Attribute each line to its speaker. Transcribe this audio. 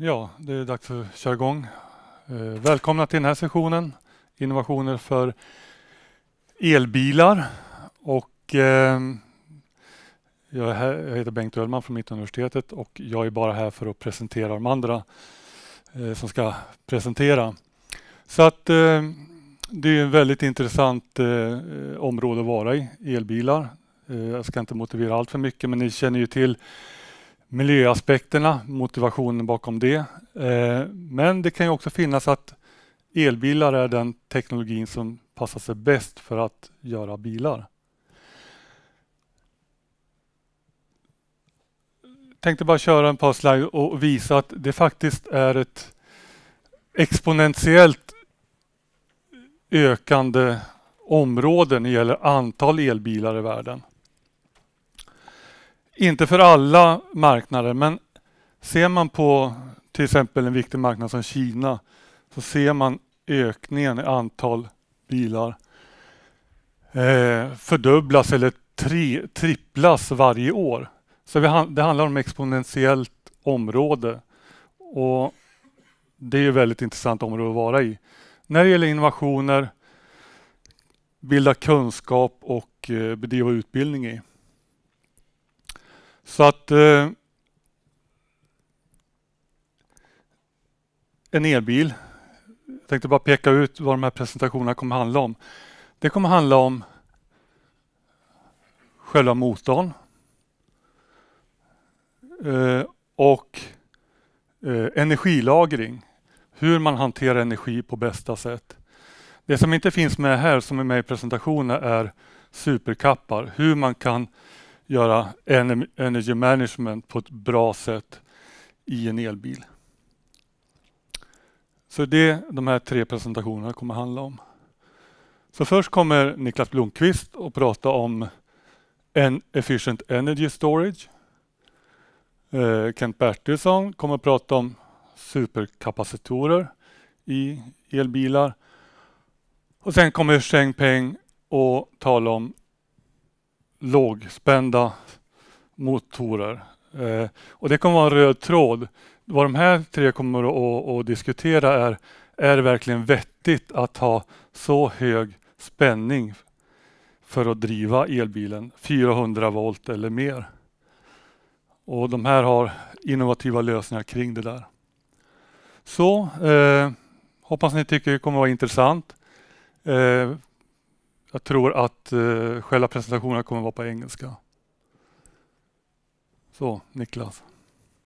Speaker 1: Ja, det är dags för att köra igång. Eh, välkomna till den här sessionen, innovationer för elbilar. Och, eh, jag, här, jag, heter Bengt Öhlman från Mittuniversitetet och jag är bara här för att presentera de andra eh, som ska presentera. Så att ehm, det är ett väldigt intressant eh, område att vara i, elbilar. Eh, jag ska inte motivera allt för mycket, men ni känner ju till miljöaspekterna, motivationen bakom det. Eh, men det kan ju också finnas att elbilar är den teknologin som passar sig bäst för att göra bilar. Jag tänkte bara köra en par slide och visa att det faktiskt är ett exponentiellt ökande område när det gäller antal elbilar i världen inte för alla marknader, men ser man på till exempel en viktig marknad som Kina så ser man ökningen i antal bilar eh, fördubblas eller tri, tripplas varje år. Så vi, det handlar om exponentiellt område och det är ett väldigt intressant område att vara i. När det gäller innovationer, bilda kunskap och eh, bedriva utbildning i. Så att eh, en elbil, jag tänkte bara peka ut vad de här presentationerna kommer handla om. Det kommer handla om själva motorn eh, och eh, energilagring. Hur man hanterar energi på bästa sätt. Det som inte finns med här, som är med i presentationen, är superkappar. Hur man kan göra energy management på ett bra sätt i en elbil. Så det de här tre presentationerna kommer att handla om. Så först kommer Niklas Blomqvist att prata om en efficient energy storage. Eh, Kent Bertilsson kommer att prata om superkapacitorer i elbilar. Och sen kommer Cheng Peng att tala om lågspända motorer. Eh, och det kommer vara en röd tråd. Vad de här tre kommer att, diskutera är, är det verkligen vettigt att ha så hög spänning för att driva elbilen, 400 volt eller mer. Och de här har innovativa lösningar kring det där. Så eh, hoppas ni tycker det kommer vara intressant. Eh, jag tror att eh, själva presentationen kommer att vara på engelska. Så, Niklas.